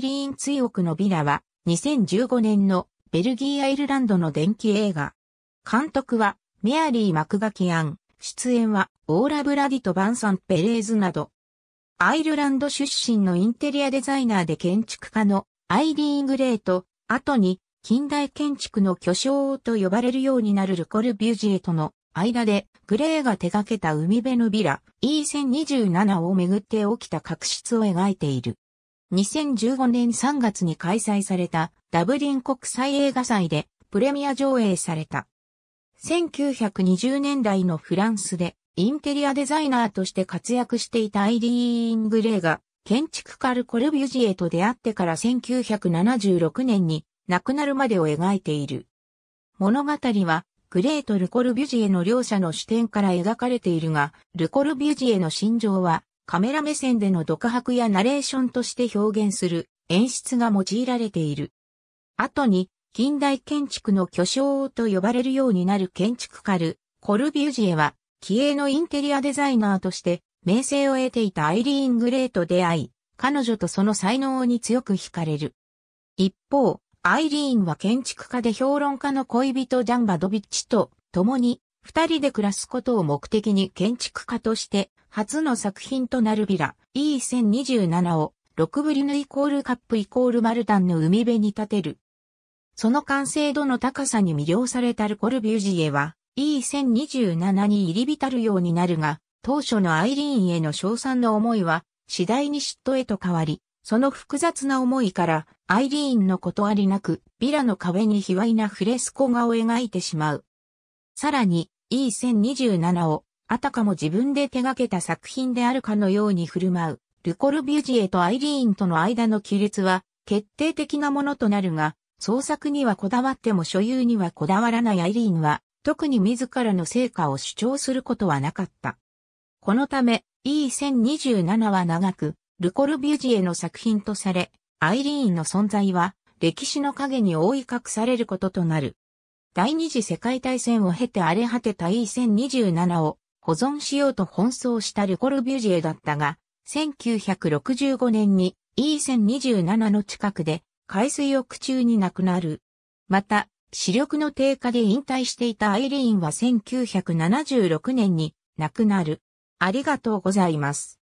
リーン追憶のビラは2015年のベルギー・アイルランドの電気映画。監督はメアリー・マクガキアン、出演はオーラ・ブラディとバンサン・ペレーズなど。アイルランド出身のインテリアデザイナーで建築家のアイリーン・グレーと、後に近代建築の巨匠と呼ばれるようになるルコル・ビュジエとの間で、グレーが手掛けた海辺のビラ E1027 をめぐって起きた確執を描いている。2015年3月に開催されたダブリン国際映画祭でプレミア上映された。1920年代のフランスでインテリアデザイナーとして活躍していたアイリーン・グレーが建築家ル・コルビュジエと出会ってから1976年に亡くなるまでを描いている。物語はグレーとル・コルビュジエの両者の視点から描かれているが、ル・コルビュジエの心情はカメラ目線での独白やナレーションとして表現する演出が用いられている。後に、近代建築の巨匠と呼ばれるようになる建築家ル、コルビュジエは、気鋭のインテリアデザイナーとして、名声を得ていたアイリーン・グレーと出会い、彼女とその才能に強く惹かれる。一方、アイリーンは建築家で評論家の恋人ジャン・バドビッチと共に、二人で暮らすことを目的に建築家として初の作品となるビラ E1027 を6ブリヌイコールカップイコールマルタンの海辺に立てる。その完成度の高さに魅了されたルコルビュージエは E1027 に入り浸るようになるが、当初のアイリーンへの称賛の思いは次第に嫉妬へと変わり、その複雑な思いからアイリーンの断りなくビラの壁に卑猥なフレスコ画を描いてしまう。さらに E1027 をあたかも自分で手掛けた作品であるかのように振る舞う、ルコルビュジエとアイリーンとの間の亀裂は決定的なものとなるが、創作にはこだわっても所有にはこだわらないアイリーンは、特に自らの成果を主張することはなかった。このため E1027 は長く、ルコルビュジエの作品とされ、アイリーンの存在は歴史の影に覆い隠されることとなる。第二次世界大戦を経て荒れ果てた E1027 を保存しようと奔走したルコルビュジエだったが、1965年に E1027 の近くで海水浴中に亡くなる。また、視力の低下で引退していたアイリーンは1976年に亡くなる。ありがとうございます。